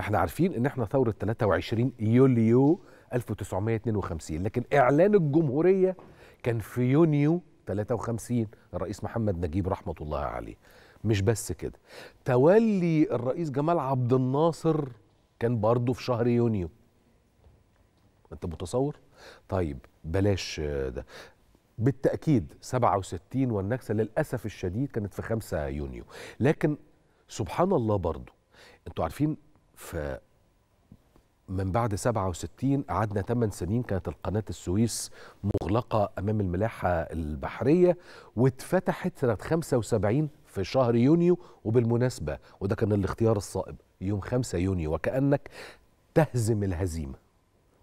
احنا عارفين ان احنا ثوره 23 يوليو 1952 لكن اعلان الجمهوريه كان في يونيو 53 الرئيس محمد نجيب رحمه الله عليه مش بس كده تولي الرئيس جمال عبد الناصر كان برضه في شهر يونيو انت متصور طيب بلاش ده بالتأكيد 67 والنكسة للأسف الشديد كانت في 5 يونيو لكن سبحان الله برضو انتوا عارفين ف من بعد 67 قعدنا 8 سنين كانت القناة السويس مغلقة أمام الملاحة البحرية واتفتحت سنة 75 في شهر يونيو وبالمناسبة وده كان الاختيار الصائب يوم 5 يونيو وكأنك تهزم الهزيمة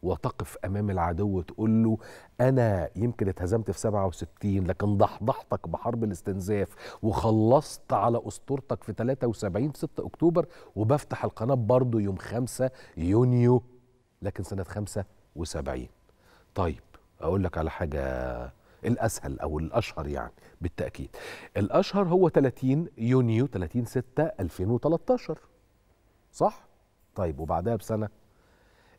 وتقف امام العدو تقول له انا يمكن اتهزمت في 67 لكن ضحضحتك بحرب الاستنزاف وخلصت على اسطورتك في 73 في 6 اكتوبر وبفتح القناه برضه يوم 5 يونيو لكن سنه 75 طيب اقول لك على حاجه الاسهل او الاشهر يعني بالتاكيد الاشهر هو 30 يونيو 30 6 2013 صح طيب وبعدها بسنه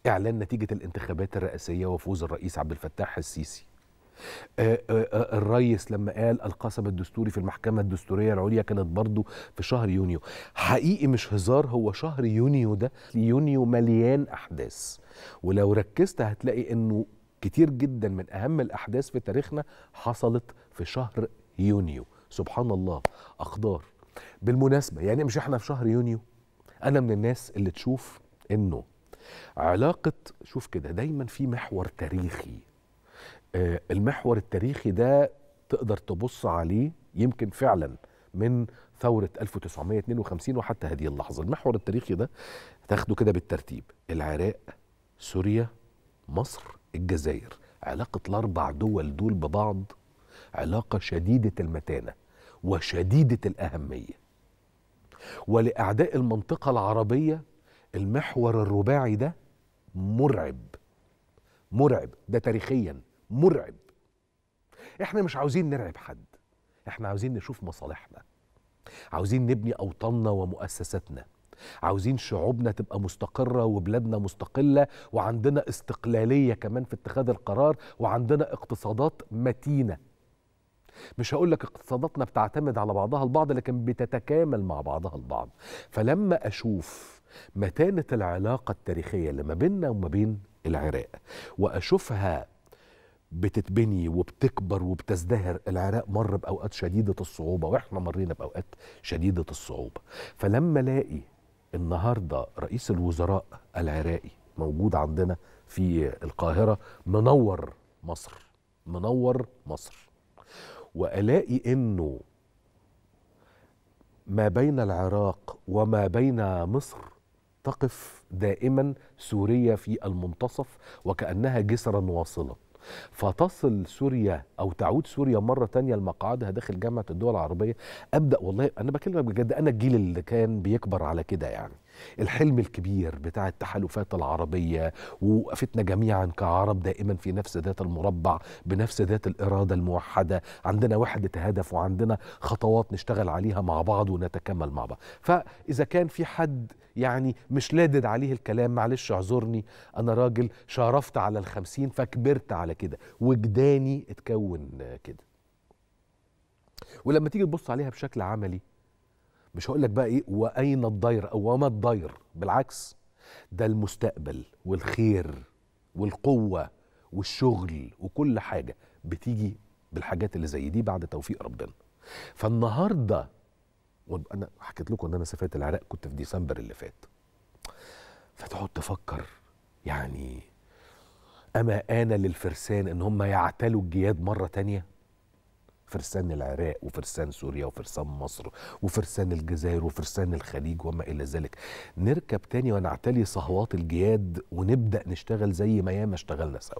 إعلان نتيجة الانتخابات الرئاسية وفوز الرئيس عبد الفتاح السيسي آه، آه، آه، الرئيس لما قال القصب الدستوري في المحكمة الدستورية العليا كانت برضو في شهر يونيو حقيقي مش هزار هو شهر يونيو ده يونيو مليان أحداث ولو ركزت هتلاقي أنه كتير جدا من أهم الأحداث في تاريخنا حصلت في شهر يونيو سبحان الله أقدار بالمناسبة يعني مش احنا في شهر يونيو أنا من الناس اللي تشوف أنه علاقه شوف كده دايما في محور تاريخي آه، المحور التاريخي ده تقدر تبص عليه يمكن فعلا من ثورة 1952 وحتى هذه اللحظة المحور التاريخي ده تاخده كده بالترتيب العراق سوريا مصر الجزائر علاقة الأربع دول دول ببعض علاقة شديدة المتانة وشديدة الأهمية ولأعداء المنطقة العربية المحور الرباعي ده مرعب مرعب ده تاريخيا مرعب احنا مش عاوزين نرعب حد احنا عاوزين نشوف مصالحنا عاوزين نبني اوطاننا ومؤسساتنا عاوزين شعوبنا تبقى مستقرة وبلادنا مستقلة وعندنا استقلالية كمان في اتخاذ القرار وعندنا اقتصادات متينة مش هقول لك اقتصاداتنا بتعتمد على بعضها البعض لكن بتتكامل مع بعضها البعض فلما أشوف متانة العلاقة التاريخية اللي ما بيننا وما بين العراق وأشوفها بتتبني وبتكبر وبتزدهر العراق مر بأوقات شديدة الصعوبة وإحنا مرينا بأوقات شديدة الصعوبة فلما الاقي النهاردة رئيس الوزراء العراقي موجود عندنا في القاهرة منور مصر منور مصر وألاقي إنه ما بين العراق وما بين مصر تقف دائما سوريا في المنتصف وكأنها جسرا واصلا فتصل سوريا او تعود سوريا مره تانية لمقعدها داخل جامعه الدول العربيه ابدا والله انا بكلمك بجد انا الجيل اللي كان بيكبر على كده يعني الحلم الكبير بتاع التحالفات العربية ووقفتنا جميعا كعرب دائما في نفس ذات المربع بنفس ذات الإرادة الموحدة عندنا وحدة هدف وعندنا خطوات نشتغل عليها مع بعض ونتكمل مع بعض فإذا كان في حد يعني مش لادد عليه الكلام معلش اعذرني أنا راجل شرفت على الخمسين فكبرت على كده وجداني اتكون كده ولما تيجي تبص عليها بشكل عملي مش هقول لك بقى ايه واين الضير او وما الضير بالعكس ده المستقبل والخير والقوه والشغل وكل حاجه بتيجي بالحاجات اللي زي دي بعد توفيق ربنا فالنهارده انا حكيت لكم ان انا سافرت العراق كنت في ديسمبر اللي فات فتقعد تفكر يعني اما انا للفرسان ان هم يعتلوا الجياد مره تانيه فرسان العراق وفرسان سوريا وفرسان مصر وفرسان الجزائر وفرسان الخليج وما إلى ذلك نركب تاني ونعتلي صهوات الجياد ونبدأ نشتغل زي ما ياما اشتغلنا سوا